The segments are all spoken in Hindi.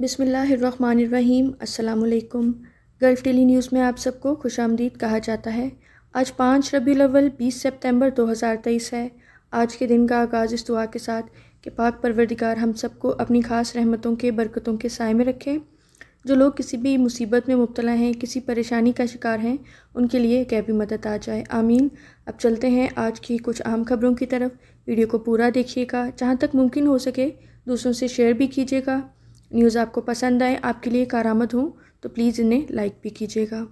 बिसमीम् अल्लाम गल्फ़ डेली न्यूज़ में आप सबको खुश आमदीद कहा जाता है आज पाँच रबी अव्वल बीस सितंबर 2023 है आज के दिन का आगाज़ इस दुआ के साथ कि पाक परवरदिगार हम सबको अपनी ख़ास रहमतों के बरकतों के साय में रखें जो लोग किसी भी मुसीबत में मुबतला हैं किसी परेशानी का शिकार हैं उनके लिए कैबी मदद आ जाए आमीन अब चलते हैं आज की कुछ अहम खबरों की तरफ वीडियो को पूरा देखिएगा जहाँ तक मुमकिन हो सके दूसरों से शेयर भी कीजिएगा न्यूज़ आपको पसंद आए आपके लिए कारामद हूँ तो प्लीज़ इन्हें लाइक भी कीजिएगा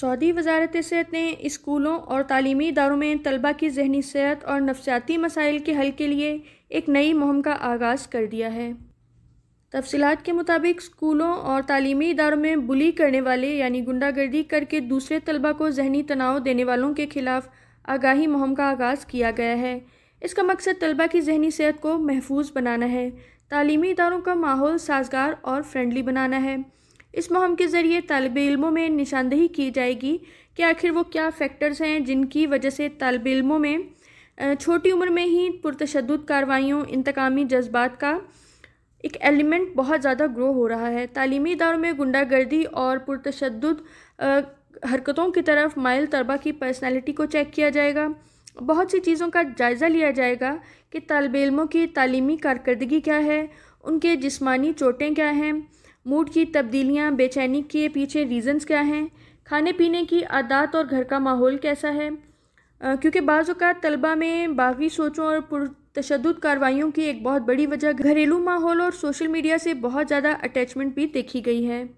सऊदी वजारत सेहत ने स्कूलों और तलीमी इदारों में तलबा की जहनी सेहत और नफसियाती मसाइल के हल के लिए एक नई मुहम का आगाज़ कर दिया है तफसीत के मुताबिक स्कूलों और तलीमी इदारों में बुली करने वाले यानी गुंडागर्दी करके दूसरे तलबा को जहनी तनाव देने वालों के ख़िलाफ़ आगाही मुहम का आगाज़ किया गया है इसका मकसद तलबा की जहनी सेहत को महफूज बनाना है तालीमी इदारों का माहौल साजगार और फ्रेंडली बनाना है इस मुहम के ज़रिए तलब इलमों में निशानदेही की जाएगी कि आखिर वो क्या फैक्टर्स हैं जिनकी वजह से तलब इलमों में छोटी उम्र में ही पुरतशद कार्रवाइयों इंतकामी जज्बात का एक एलिमेंट बहुत ज़्यादा ग्रो हो रहा है तालीमी इदारों में गुंडागर्दी और पुरतशद हरकतों की तरफ माइल तलबा की पर्सनैलिटी को चेक किया जाएगा बहुत सी चीज़ों का जायज़ा लिया जाएगा कि तलब इलमों की तलीमी कारकर्दगी क्या है उनके जिसमानी चोटें क्या हैं मूड की तब्दीलियाँ बेचैनी के पीछे रीज़न्स क्या हैं खाने पीने की आदात और घर का माहौल कैसा है क्योंकि बाज़ात तलबा में बागी सोचों और तशद कार्रवाइयों की एक बहुत बड़ी वजह घरेलू माहौल और सोशल मीडिया से बहुत ज़्यादा अटैचमेंट भी देखी गई है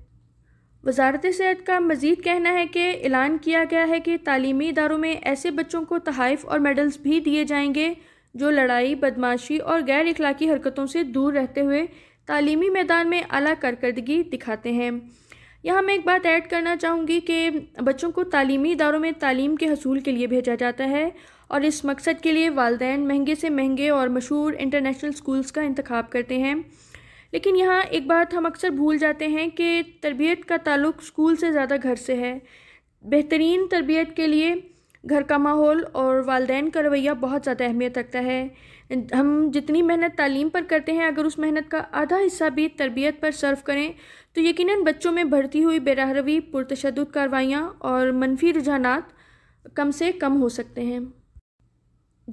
वजारत सेहत का मज़ीद कहना है कि ऐलान किया गया है कि तालीमी इदारों में ऐसे बच्चों को तहफ़ और मेडल्स भी दिए जाएंगे जो लड़ाई बदमाशी और गैर अखलाक़ी हरकतों से दूर रहते हुए तालीमी मैदान में अला कारकर्दगी दिखाते हैं यहाँ मैं एक बात ऐड करना चाहूँगी कि बच्चों को तालीमी इदारों में तालीम के हसूल के लिए भेजा जाता है और इस मकसद के लिए वालदे महंगे से महंगे और मशहूर इंटरनेशनल स्कूल्स का इंतखब करते हैं लेकिन यहाँ एक बात हम अक्सर भूल जाते हैं कि तरबियत का ताल्लुक स्कूल से ज़्यादा घर से है बेहतरीन तरबियत के लिए घर का माहौल और वालदेन का रवैया बहुत ज़्यादा अहमियत रखता है हम जितनी मेहनत तालीम पर करते हैं अगर उस मेहनत का आधा हिस्सा भी तरबियत पर सर्व करें तो यकीनन बच्चों में बढ़ती हुई बेरहरवी पुरतशद कार्रवाइयाँ और मनफी रुझाना कम से कम हो सकते हैं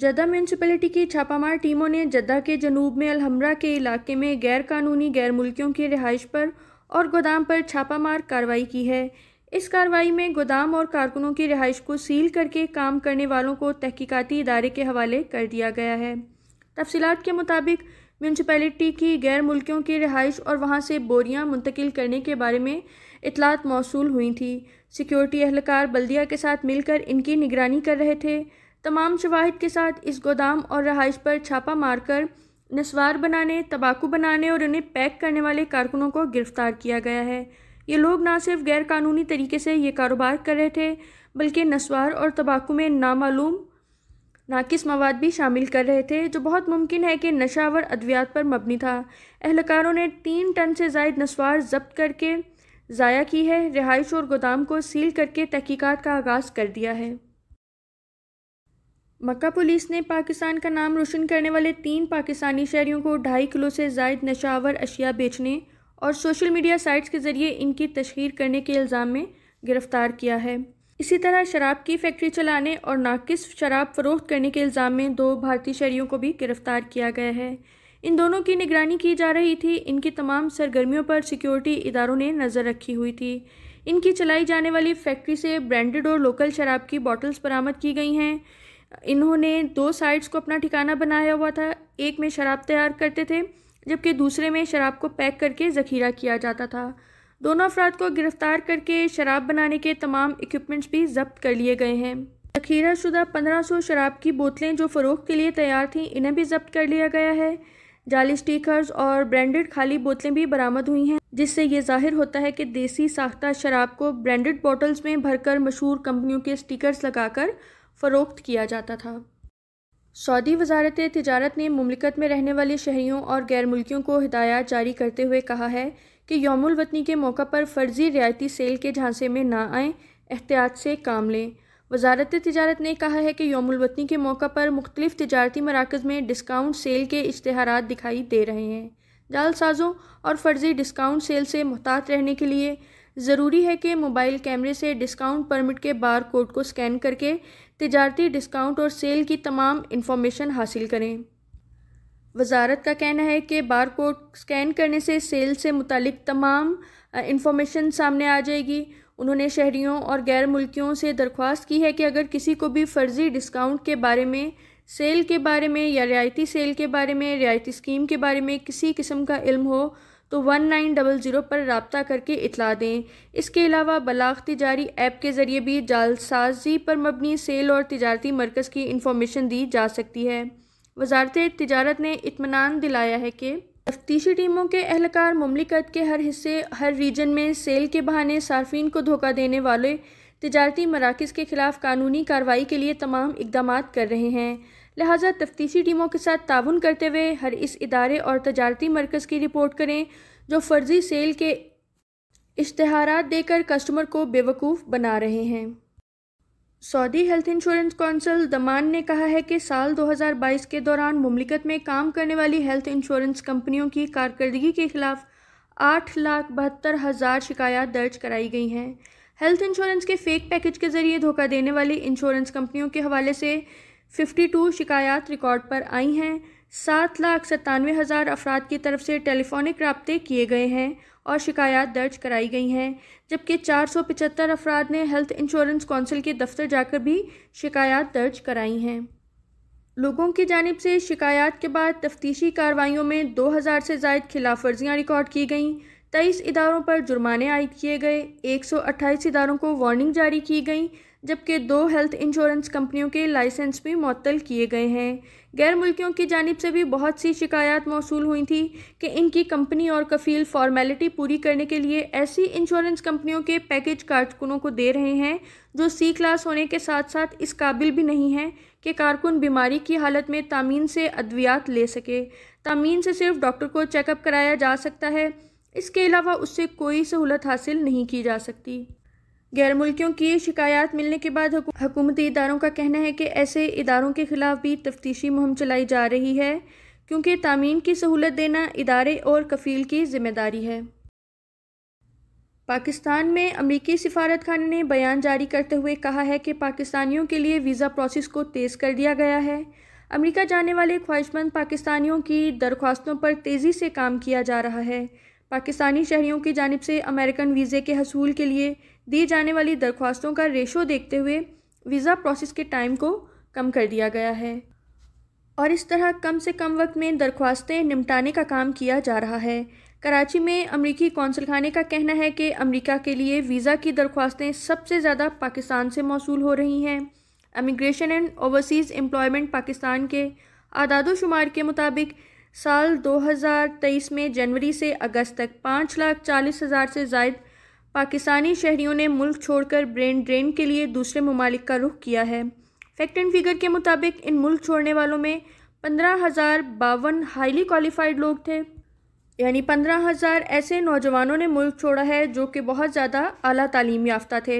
जद्दा म्यूनसिपलिटी की छापामार टीमों ने जद्दा के जनूब में अलहमरा के इलाके में गैर कानूनी गैर मुल्कियों की रिहाइश पर और गोदाम पर छापामार कार्रवाई की है इस कार्रवाई में गोदाम और कारकुनों की रिहाइश को सील करके काम करने वालों को तहकीकती इदारे के हवाले कर दिया गया है तफसीत के मुताबिक म्यूनसिपैलिटी की गैर मुल्कियों की रिहाइश और वहाँ से बोरियाँ मुंतकिल करने के बारे में इतलात मौसू हुई थी सिक्योरिटी एहलकार बल्दिया के साथ मिलकर इनकी निगरानी कर रहे थे तमाम शवाहद के साथ इस गोदाम और रहाइश पर छापा मारकर नस्वार बनाने तंबाकू बनाने और उन्हें पैक करने वाले कारकुनों को गिरफ्तार किया गया है ये लोग ना सिर्फ गैर कानूनी तरीके से ये कारोबार कर रहे थे बल्कि नस्वार और तंबाकू में नामालूम नाकिस मवाद भी शामिल कर रहे थे जो बहुत मुमकिन है कि नशावर अद्वियात पर मबनी था अहलकारों ने तीन टन से जायद नस्वार जब्त करके ज़ाया की है रिहाइश और गोदाम को सील करके तहकीकात का आगाज़ कर दिया है मक्का पुलिस ने पाकिस्तान का नाम रोशन करने वाले तीन पाकिस्तानी शहरियों को ढाई किलो से जायद नशावर अशिया बेचने और सोशल मीडिया साइट्स के ज़रिए इनकी तशहर करने के इल्ज़ाम में गिरफ़्तार किया है इसी तरह शराब की फैक्ट्री चलाने और नाकिस शराब फरोख्त करने के इल्ज़ाम में दो भारतीय शहरियों को भी गिरफ़्तार किया गया है इन दोनों की निगरानी की जा रही थी इनकी तमाम सरगर्मियों पर सिक्योरिटी इदारों ने नज़र रखी हुई थी इनकी चलाई जाने वाली फैक्ट्री से ब्रांडेड और लोकल शराब की बॉटल्स बरामद की गई हैं इन्होंने दो साइड्स को अपना ठिकाना बनाया हुआ था एक में शराब तैयार करते थे जबकि दूसरे में शराब को पैक करके ज़खीरा किया जाता था दोनों अफराद को गिरफ्तार करके शराब बनाने के तमाम इक्विपमेंट्स भी जब्त कर लिए गए हैं जखीरा शुदा पंद्रह सौ शराब की बोतलें जो फ़रोख के लिए तैयार थीं इन्हें भी जब्त कर लिया गया है जाली स्टीकर्स और ब्रांडेड खाली बोतलें भी बरामद हुई हैं जिससे ये जाहिर होता है कि देसी साख्ता शराब को ब्रांडेड बॉटल्स में भरकर मशहूर कंपनियों के स्टिकर्स लगाकर फ़रोख्त किया जाता था सऊदी वजारत तजारत ने ममलिकत में रहने वाले शहरीों और गैर मुल्कियों को हिदायत जारी करते हुए कहा है कि यौमुलवतनी के मौका पर फ़र्जी रियायती सेल के झांसे में ना आएँ एहतियात से काम लें वजारत तजारत ने कहा है कि यौमुलवतनी के मौका पर मुख्तलिफ़ तजारती मराकज़ में डिस्काउंट सेल के इश्तहार दिखाई दे रहे हैं जालसाजों और फ़र्जी डिस्काउंट सेल से मुहतात रहने के लिए ज़रूरी है कि मोबाइल कैमरे से डिस्काउंट परमिट के बार कोड को स्कैन करके तजारती डिस्काउंट और सेल की तमाम इन्फॉर्मेशन हासिल करें वजारत का कहना है कि बार कोड स्कैन करने से सेल से मुतलिक तमाम इन्फॉर्मेशन सामने आ जाएगी उन्होंने शहरीों और गैर मुल्कियों से दरख्वास्त की है कि अगर किसी को भी फर्जी डिस्काउंट के बारे में सेल के बारे में या रियायती सेल के बारे में रियायती स्कीम के बारे में किसी किस्म का इल्म हो तो वन नाइन डबल ज़ीरो पर रबता करके इतला दें इसके अलावा बलाख जारी ऐप के ज़रिए भी जालसाजी पर मबनी सेल और तजारती मरकज़ की इंफॉर्मेशन दी जा सकती है वजारत तजारत ने इतमान दिलाया है कि तफ्तीशी टीमों के अहलकार ममलिकत के हर हिस्से हर रीजन में सेल के बहाने सार्फिन को धोखा देने वाले तजारती मराकज़ के ख़िलाफ़ कानूनी कार्रवाई के लिए तमाम इकदाम कर रहे हैं लिहाजा तफ्तीशी टीमों के साथ ताउन करते हुए हर इस इदारे और तजारती मरकज़ की रिपोर्ट करें जो फ़र्जी सेल के इश्तहार देकर कस्टमर को बेवकूफ़ बना रहे हैं Saudi health insurance council Daman ने कहा है कि साल 2022 के दौरान ममलिकत में काम करने वाली हेल्थ इंश्योरेंस कंपनियों की कारकर्दगी के खिलाफ आठ लाख बहत्तर हज़ार शिकायत दर्ज कराई गई हैं हेल्थ इंश्योरेंस के फेक पैकेज के जरिए धोखा देने वाली इंश्योरेंस कंपनियों के हवाले से फिफ्टी टू शिकायत रिकॉर्ड पर आई हैं सात लाख सत्तानवे हज़ार अफराद की तरफ से टेलीफोनिक रबते किए गए हैं और शिकायत दर्ज कराई गई हैं जबकि चार सौ पचहत्तर अफराद ने हेल्थ इंश्योरेंस कौंसिल के दफ्तर जाकर भी शिकायत दर्ज कराई हैं लोगों की जानब से शिकायत के बाद तफ्तीशी कार्रवाइयों में दो हज़ार से जायद खिलाफ वर्जियाँ रिकॉर्ड की गईं तेईस इदारों पर जुर्माने आयद किए गए एक सौ अट्ठाईस इदारों को वार्निंग जारी की गई जबकि दो हेल्थ इंश्योरेंस कंपनियों के लाइसेंस भी मअतल किए गए हैं गैर मुल्कियों की जानब से भी बहुत सी शिकायत मौसू हुई थी कि इनकी कंपनी और कफील फॉर्मेलिटी पूरी करने के लिए ऐसी इंश्योरेंस कंपनियों के पैकेज कारकुनों को दे रहे हैं जो सी क्लास होने के साथ साथ इस काबिल भी नहीं है कि कारकुन बीमारी की हालत में तामीन से अद्वियात ले सके तामीन से सिर्फ डॉक्टर को चेकअप कराया जा सकता है इसके अलावा उससे कोई सहूलत हासिल नहीं की जा सकती गैर मुल्कियों की शिकायत मिलने के बाद हुकूमती इदारों का कहना है कि ऐसे इदारों के खिलाफ भी तफ्तीशी मुहिम चलाई जा रही है क्योंकि तामीन की सहूलत देना इदारे और कफ़ील की जिम्मेदारी है पाकिस्तान में अमरीकी सिफारत खाना ने बयान जारी करते हुए कहा है कि पाकिस्तानियों के लिए वीज़ा प्रोसेस को तेज़ कर दिया गया है अमरीका जाने वाले ख्वाहिशमंद पाकिस्तानियों की दरख्वास्तों पर तेज़ी से काम किया जा रहा है पाकिस्तानी शहरीों की जानब से अमेरिकन वीज़े के हसूल के लिए दी जाने वाली दरख्वास्तों का रेशो देखते हुए वीज़ा प्रोसेस के टाइम को कम कर दिया गया है और इस तरह कम से कम वक्त में दरख्वास्तें निपटाने का काम किया जा रहा है कराची में अमरीकी कौंसल खाने का कहना है कि अमरीका के लिए वीज़ा की दरख्वास्तें सबसे ज़्यादा पाकिस्तान से मौसू हो रही हैं immigration and overseas employment Pakistan के आदादोशुमार के मुताबिक साल 2023 में जनवरी से अगस्त तक पाँच लाख चालीस हज़ार से जायद पाकिस्तानी शहरीों ने मुल्क छोड़कर ब्रेन ड्रेन के लिए दूसरे ममालिक का रुख किया है फैक्ट एंड फिगर के मुताबिक इन मुल्क छोड़ने वालों में पंद्रह हज़ार बावन हाईली क्वालिफाइड लोग थे यानी पंद्रह हज़ार ऐसे नौजवानों ने मुल्क छोड़ा है जो कि बहुत ज़्यादा अली तालीम याफ्ता थे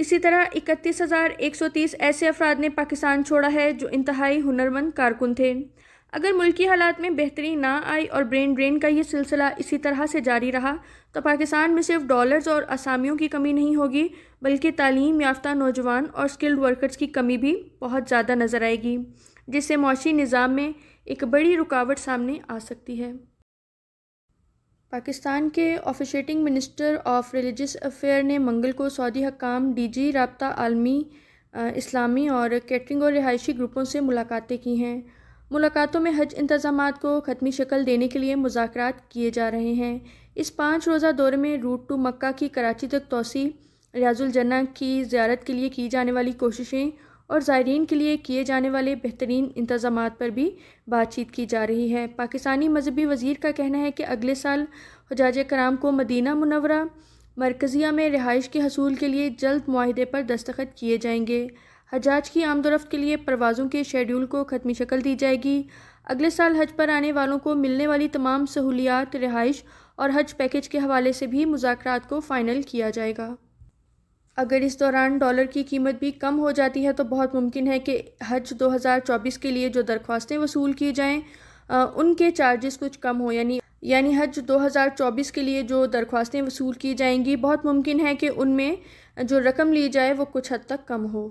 इसी तरह इकतीस हज़ार एक सौ तीस ऐसे अफराद ने पाकिस्तान छोड़ा है जो इंतहाई हुनरमंद कारकुन थे अगर मुल्की हालात में बेहतरी ना आई और ब्रेन ड्रेन का ये सिलसिला इसी तरह से जारी रहा तो पाकिस्तान में सिर्फ डॉलर्स और असामियों की कमी नहीं होगी बल्कि तालीम याफ्ता नौजवान और स्किल्ड वर्कर्स की कमी भी बहुत ज़्यादा नज़र आएगी जिससे मुशी निज़ाम में एक बड़ी रुकावट सामने आ सकती है पाकिस्तान के officiating minister of religious affair ने मंगल को सऊदी हकाम डी जी रबता आलमी इस्लामी और कैटरिंग और रिहायशी ग्रुपों से मुलाकातें की हैं मुलाकातों में हज इंतजाम को ख़त्मी शक्ल देने के लिए मुजाकर किए जा रहे हैं इस पाँच रोज़ा दौरे में रूट टू मक्का की कराची तक तोसी रियाजुलजन्ना की ज्यारत के लिए की जाने वाली कोशिशें और ज़ायरीन के लिए किए जाने वाले बेहतरीन इंतजाम पर भी बातचीत की जा रही है पाकिस्तानी मजहबी वजीर का कहना है कि अगले साल हजाज कराम को मदीना मुनवरा मरकज़िया में रिहाइश के हसूल के लिए जल्द माहदे पर दस्तखत किए जाएंगे हजाज की आमदोरफ्त के लिए परवाज़ों के शेड्यूल को ख़त्मी शक्ल दी जाएगी अगले साल हज पर आने वालों को मिलने वाली तमाम सहूलियात रिहाइश और हज पैकेज के हवाले से भी मुजाकर को फ़ाइनल किया जाएगा अगर इस दौरान डॉलर की कीमत भी कम हो जाती है तो बहुत मुमकिन है कि हज 2024 के लिए जो दरख्वास्तें वसूल की जाएं उनके चार्जेस कुछ कम हो यानी यानी हज 2024 के लिए जो दरख्वास्तें वसूल की जाएंगी बहुत मुमकिन है कि उनमें जो रकम ली जाए वो कुछ हद तक कम हो